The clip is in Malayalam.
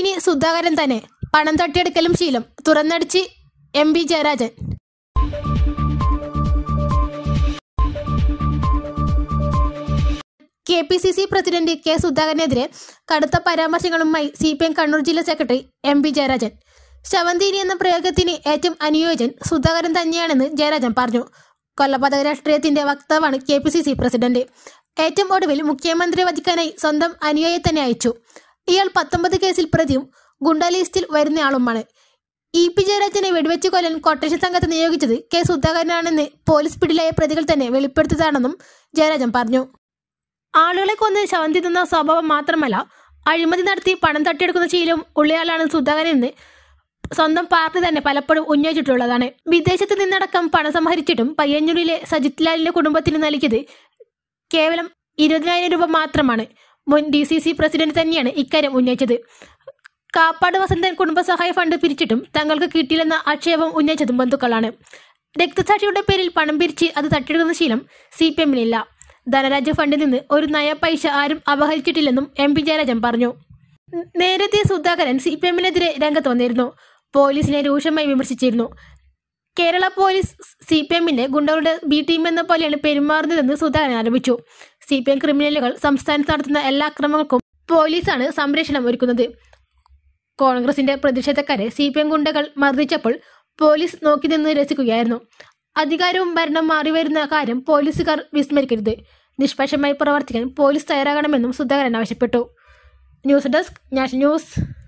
ഇനി സുധാകരൻ തന്നെ പണം തട്ടിയെടുക്കലും ശീലം തുറന്നടിച്ച് M P Jayarajan K P C C president K സുധാകരനെതിരെ കടുത്ത പരാമർശങ്ങളുമായി സി പി എം കണ്ണൂർ ജില്ലാ സെക്രട്ടറി എം പി ജയരാജൻ ശവന്തീനി എന്ന പ്രയോഗത്തിന് ഏറ്റവും അനുയോജ്യൻ സുധാകരൻ തന്നെയാണെന്ന് ജയരാജൻ പറഞ്ഞു കൊല്ലപാതക രാഷ്ട്രീയത്തിന്റെ വക്താവാണ് K P C C president ഏറ്റവും ഒടുവിൽ മുഖ്യമന്ത്രി വധിക്കാനായി സ്വന്തം അനുയായി തന്നെ അയച്ചു ഇയാൾ പത്തൊമ്പത് കേസിൽ പ്രതിയും ഗുണ്ട ലിസ്റ്റിൽ വരുന്നയാളുമാണ് ഇ പി ജയരാജനെ വെടിവെച്ച് കൊല്ലാൻ കൊട്ടേഷൻ സംഘത്തെ നിയോഗിച്ചത് കെ സുധാകരനാണെന്ന് പോലീസ് പിടിയിലായ പ്രതികൾ തന്നെ വെളിപ്പെടുത്തിയതാണെന്നും ജയരാജൻ പറഞ്ഞു ആളുകളെ കൊന്ന് ശവന്തി തന്ന സ്വഭാവം മാത്രമല്ല അഴിമതി നടത്തി പണം തട്ടിയെടുക്കുന്ന ശീലം ഉള്ളയാളാണ് സുധാകരൻ എന്ന് സ്വന്തം പാർട്ടി തന്നെ പലപ്പോഴും ഉന്നയിച്ചിട്ടുള്ളതാണ് വിദേശത്ത് നിന്നടക്കം പണം സംഹരിച്ചിട്ടും പയ്യന്നൂരിലെ സജിത് ലാലിന്റെ കുടുംബത്തിന് നൽകിയത് കേവലം ഇരുപതിനായിരം രൂപ മാത്രമാണ് മുൻ ഡി സി സി പ്രസിഡന്റ് തന്നെയാണ് ഇക്കാര്യം ഉന്നയിച്ചത് കാപ്പാട് വസന്തൻ കുടുംബസഹായ ഫണ്ട് പിരിച്ചിട്ടും തങ്ങൾക്ക് കിട്ടിയില്ലെന്ന ആക്ഷേപം ഉന്നയിച്ചതും ബന്ധുക്കളാണ് രക്തസാക്ഷിയുടെ പേരിൽ പണം പിരിച്ച് അത് തട്ടിയെടുക്കുന്ന ശീലം സി പി എമ്മിനില്ല ധനരാജ്യ ഫണ്ടിൽ നിന്ന് ഒരു നയ പൈസ ആരും അപഹരിച്ചിട്ടില്ലെന്നും എം പി ജയരാജൻ പറഞ്ഞു നേരത്തെ സുധാകരൻ സി പി എമ്മിനെതിരെ രംഗത്ത് വന്നിരുന്നു പോലീസിനെ രൂക്ഷമായി വിമർശിച്ചിരുന്നു കേരള പോലീസ് സി പി എമ്മിന്റെ ഗുണ്ടകളുടെ ബി ടീം എന്ന പോലെയാണ് പെരുമാറുന്നതെന്ന് സുധാകരൻ ആരോപിച്ചു സി പി എം ക്രിമിനലുകൾ സംസ്ഥാനത്ത് നടത്തുന്ന എല്ലാ അക്രമങ്ങൾക്കും പോലീസാണ് സംരക്ഷണം ഒരുക്കുന്നത് കോൺഗ്രസിന്റെ പ്രതിഷേധക്കാരെ സി പി എം ഗുണ്ടകൾ മർദ്ദിച്ചപ്പോൾ പോലീസ് നോക്കി നിന്ന് രസിക്കുകയായിരുന്നു അധികാരവും ഭരണം മാറി വരുന്ന കാര്യം പോലീസുകാർ വിസ്മരിക്കരുത് നിഷ്പക്ഷമായി പ്രവർത്തിക്കാൻ പോലീസ് തയ്യാറാകണമെന്നും സുധാകരൻ ആവശ്യപ്പെട്ടു ന്യൂസ് ഡെസ്ക് നാഷണൽ ന്യൂസ്